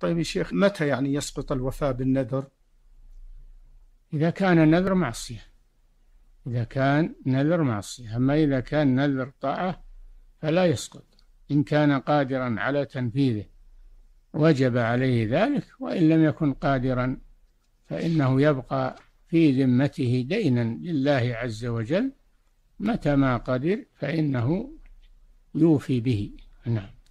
طيب يا شيخ متى يعني يسقط الوفاء بالنذر إذا كان النذر معصية إذا كان نذر معصية أما إذا كان نذر طاعة فلا يسقط إن كان قادرا على تنفيذه وجب عليه ذلك وإن لم يكن قادرا فإنه يبقى في ذمته دينا لله عز وجل متى ما قدر فإنه يوفي به نعم